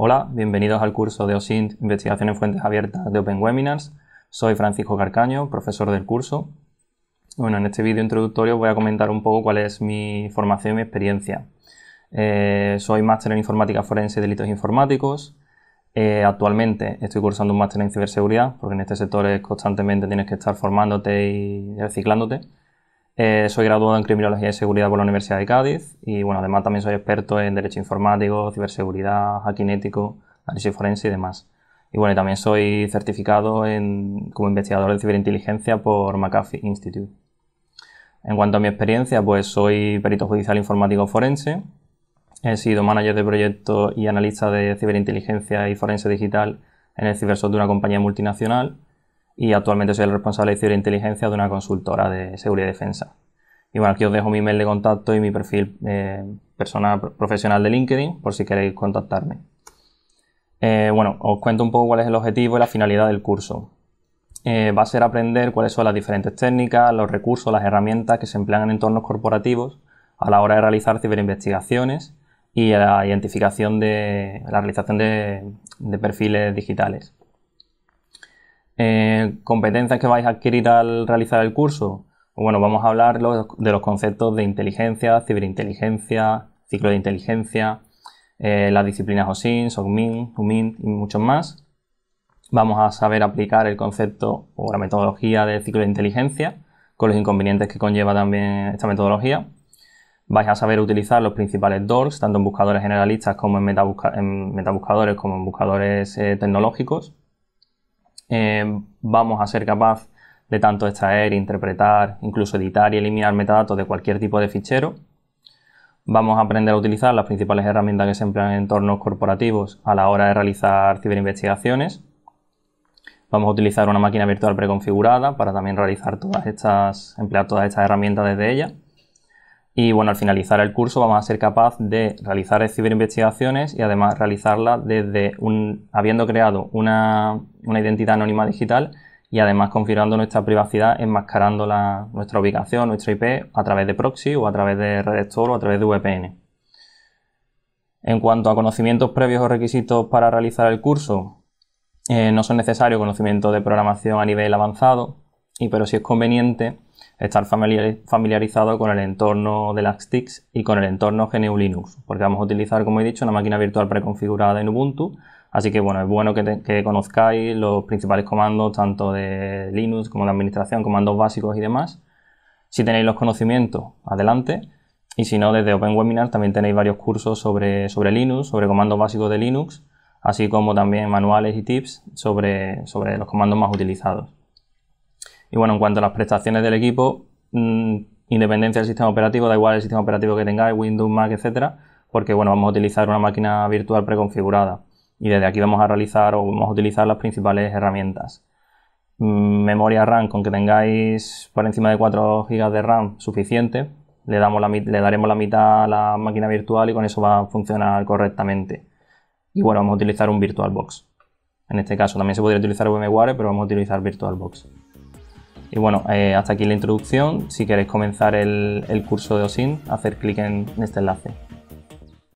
Hola, bienvenidos al curso de OSINT Investigación en Fuentes Abiertas de Open Webinars. Soy Francisco Carcaño, profesor del curso. Bueno, en este vídeo introductorio voy a comentar un poco cuál es mi formación y mi experiencia. Eh, soy máster en informática forense y delitos informáticos. Eh, actualmente estoy cursando un máster en ciberseguridad, porque en este sector constantemente tienes que estar formándote y reciclándote. Eh, soy graduado en Criminología y Seguridad por la Universidad de Cádiz y bueno, además también soy experto en Derecho Informático, Ciberseguridad, Ético, Análisis Forense y demás. Y bueno, también soy certificado como investigador de ciberinteligencia por McAfee Institute. En cuanto a mi experiencia, pues soy perito judicial informático forense, he sido manager de proyecto y analista de ciberinteligencia y forense digital en el cibersoft de una compañía multinacional, y actualmente soy el responsable de ciberinteligencia de una consultora de seguridad y defensa. Y bueno, aquí os dejo mi email de contacto y mi perfil eh, profesional de LinkedIn por si queréis contactarme. Eh, bueno, os cuento un poco cuál es el objetivo y la finalidad del curso. Eh, va a ser aprender cuáles son las diferentes técnicas, los recursos, las herramientas que se emplean en entornos corporativos a la hora de realizar ciberinvestigaciones y la identificación de la realización de perfiles digitales. Eh, competencias que vais a adquirir al realizar el curso. Bueno, vamos a hablar de los conceptos de inteligencia, ciberinteligencia, ciclo de inteligencia, eh, las disciplinas OSIN, SOGMIN, UMIN y muchos más. Vamos a saber aplicar el concepto o la metodología del ciclo de inteligencia, con los inconvenientes que conlleva también esta metodología. Vais a saber utilizar los principales DORs, tanto en buscadores generalistas como en, metabuscadores como en buscadores eh, tecnológicos. Eh, vamos a ser capaz de tanto extraer, interpretar, incluso editar y eliminar metadatos de cualquier tipo de fichero. Vamos a aprender a utilizar las principales herramientas que se emplean en entornos corporativos a la hora de realizar ciberinvestigaciones. Vamos a utilizar una máquina virtual preconfigurada para también realizar todas estas, emplear todas estas herramientas desde ella. Y bueno, al finalizar el curso vamos a ser capaz de realizar ciberinvestigaciones y además realizarlas desde un, habiendo creado una, identidad anónima digital y además configurando nuestra privacidad enmascarando la, nuestra ubicación, nuestra IP a través de proxy o a través de Redstore o a través de VPN. En cuanto a conocimientos previos o requisitos para realizar el curso, eh, no son necesarios conocimientos de programación a nivel avanzado, y pero si es conveniente estar familiarizado con el entorno de las TICs y con el entorno GNU Linux, porque vamos a utilizar, como he dicho, una máquina virtual preconfigurada en Ubuntu, así que bueno, es bueno que, conozcáis los principales comandos, tanto de Linux como de administración, comandos básicos y demás. Si tenéis los conocimientos, adelante. Y si no, desde Open Webinar también tenéis varios cursos sobre, sobre Linux, sobre comandos básicos de Linux, así como también manuales y tips sobre, sobre los comandos más utilizados. Y bueno, en cuanto a las prestaciones del equipo, mm, independencia del sistema operativo, da igual el sistema operativo que tengáis, Windows, Mac, etcétera, porque bueno, vamos a utilizar una máquina virtual preconfigurada y desde aquí vamos a realizar o vamos a utilizar las principales herramientas. Mm, memoria RAM, con que tengáis por encima de 4 GB de RAM suficiente, le, damos le daremos la mitad a la máquina virtual y con eso va a funcionar correctamente. Y bueno, vamos a utilizar un VirtualBox. En este caso también se podría utilizar VMware, pero vamos a utilizar VirtualBox. Y bueno, eh, hasta aquí la introducción. Si queréis comenzar el, el curso de OSIN, hacer clic en este enlace.